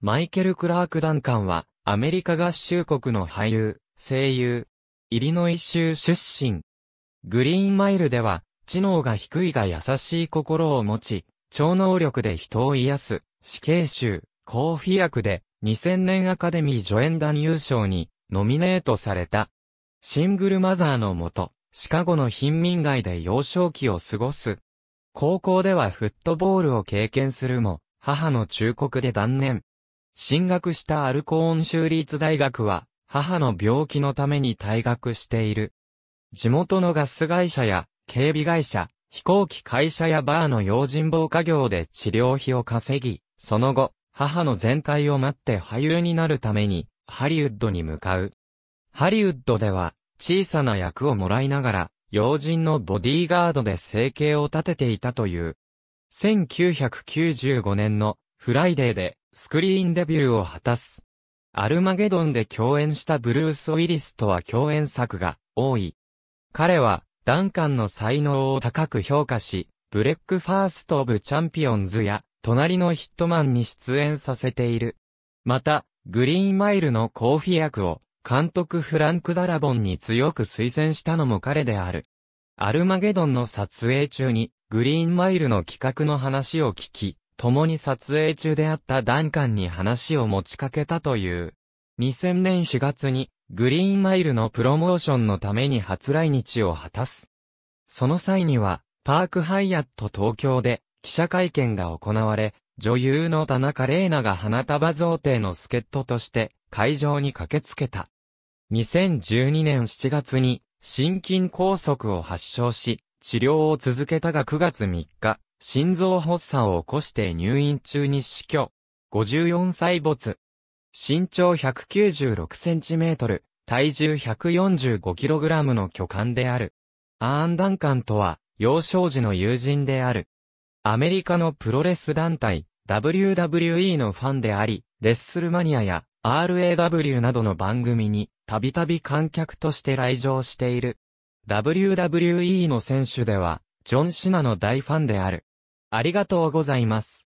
マイケル・クラーク・ダンカンは、アメリカ合衆国の俳優、声優、イリノイ州出身。グリーンマイルでは、知能が低いが優しい心を持ち、超能力で人を癒す、死刑囚、コーフィ役で、2000年アカデミー助演男優賞に、ノミネートされた。シングルマザーのもと、シカゴの貧民街で幼少期を過ごす。高校ではフットボールを経験するも、母の忠告で断念。進学したアルコーン州立大学は、母の病気のために退学している。地元のガス会社や警備会社、飛行機会社やバーの用心棒家業で治療費を稼ぎ、その後、母の全体を待って俳優になるために、ハリウッドに向かう。ハリウッドでは、小さな役をもらいながら、用人のボディーガードで生計を立てていたという。1995年のフライデーでスクリーンデビューを果たす。アルマゲドンで共演したブルース・ウィリスとは共演作が多い。彼は、ダンカンの才能を高く評価し、ブレックファースト・オブ・チャンピオンズや、隣のヒットマンに出演させている。また、グリーンマイルのコーフィ役を、監督フランク・ダラボンに強く推薦したのも彼である。アルマゲドンの撮影中に、グリーンマイルの企画の話を聞き、共に撮影中であったダンカンに話を持ちかけたという。2000年4月に、グリーンマイルのプロモーションのために初来日を果たす。その際には、パークハイアット東京で記者会見が行われ、女優の田中玲奈が花束贈呈の助っ人として会場に駆けつけた。2012年7月に心筋梗塞を発症し、治療を続けたが9月3日、心臓発作を起こして入院中に死去。54歳没。身長196センチメートル、体重145キログラムの巨漢である。アーン・ダンカンとは、幼少時の友人である。アメリカのプロレス団体、WWE のファンであり、レッスルマニアや RAW などの番組に、たびたび観客として来場している。WWE の選手では、ジョン・シナの大ファンである。ありがとうございます。